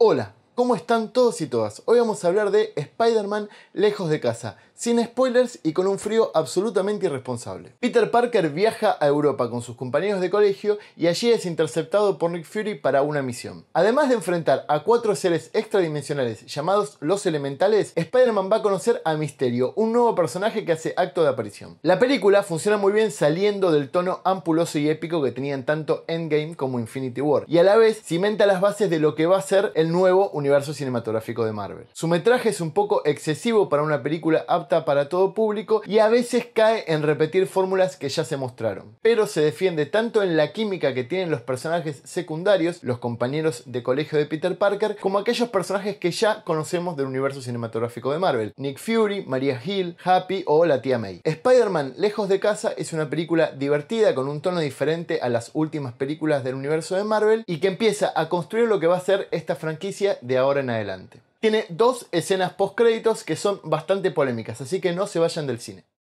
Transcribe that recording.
Hola, ¿Cómo están todos y todas? Hoy vamos a hablar de Spider-Man lejos de casa, sin spoilers y con un frío absolutamente irresponsable. Peter Parker viaja a Europa con sus compañeros de colegio y allí es interceptado por Nick Fury para una misión. Además de enfrentar a cuatro seres extradimensionales llamados los elementales, Spider-Man va a conocer a Misterio, un nuevo personaje que hace acto de aparición. La película funciona muy bien saliendo del tono ampuloso y épico que tenían tanto Endgame como Infinity War, y a la vez cimenta las bases de lo que va a ser el nuevo universo universo cinematográfico de Marvel. Su metraje es un poco excesivo para una película apta para todo público y a veces cae en repetir fórmulas que ya se mostraron, pero se defiende tanto en la química que tienen los personajes secundarios, los compañeros de colegio de Peter Parker, como aquellos personajes que ya conocemos del universo cinematográfico de Marvel, Nick Fury, Maria Hill, Happy o la tía May. Spider-Man Lejos de casa es una película divertida con un tono diferente a las últimas películas del universo de Marvel y que empieza a construir lo que va a ser esta franquicia de ahora en adelante. Tiene dos escenas post créditos que son bastante polémicas, así que no se vayan del cine.